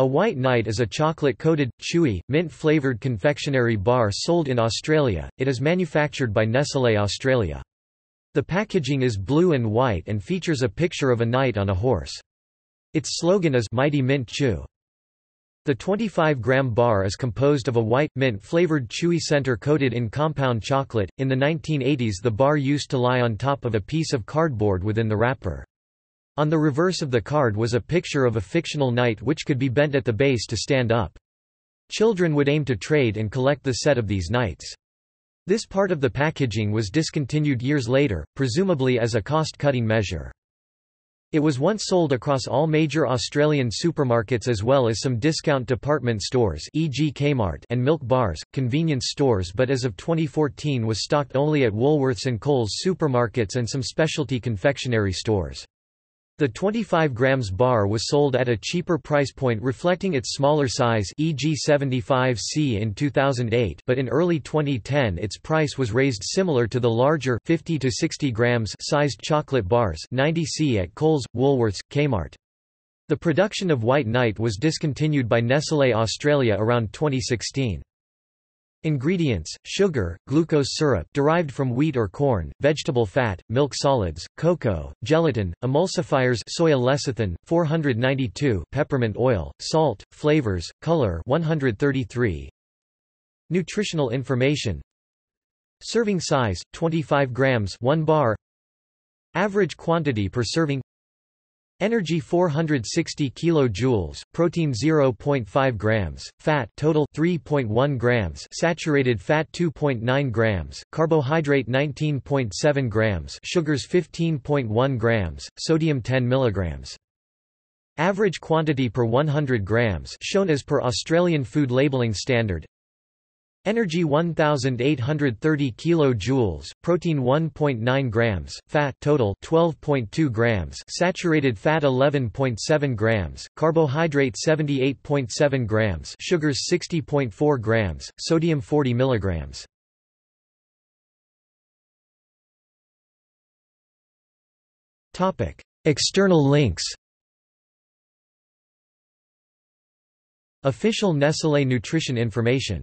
A White Knight is a chocolate-coated, chewy, mint-flavoured confectionery bar sold in Australia. It is manufactured by Nestlé Australia. The packaging is blue and white and features a picture of a knight on a horse. Its slogan is Mighty Mint Chew. The 25-gram bar is composed of a white, mint-flavored chewy center coated in compound chocolate. In the 1980s the bar used to lie on top of a piece of cardboard within the wrapper. On the reverse of the card was a picture of a fictional knight which could be bent at the base to stand up. Children would aim to trade and collect the set of these knights. This part of the packaging was discontinued years later, presumably as a cost-cutting measure. It was once sold across all major Australian supermarkets as well as some discount department stores e.g. Kmart and milk bars, convenience stores but as of 2014 was stocked only at Woolworths and Coles supermarkets and some specialty confectionery stores. The 25 grams bar was sold at a cheaper price point reflecting its smaller size e.g. 75C in 2008 but in early 2010 its price was raised similar to the larger 50 to 60 grams sized chocolate bars 90C at Coles, Woolworths, Kmart. The production of White Knight was discontinued by Nestlé Australia around 2016. Ingredients: sugar, glucose syrup derived from wheat or corn, vegetable fat, milk solids, cocoa, gelatin, emulsifiers, soya lecithin 492, peppermint oil, salt, flavors, color 133. Nutritional information. Serving size: 25 grams, 1 bar. Average quantity per serving. Energy 460 kilojoules, protein 0.5 grams, fat total 3.1 grams, saturated fat 2.9 grams, carbohydrate 19.7 grams, sugars 15.1 grams, sodium 10 milligrams. Average quantity per 100 grams, shown as per Australian food labelling standard. Energy 1830 kilojoules, protein 1.9 grams, fat total 12.2 grams, saturated fat 11.7 grams, carbohydrate 78.7 grams, sugars 60.4 grams, sodium 40 milligrams. Topic: External links. Official Nestlé nutrition information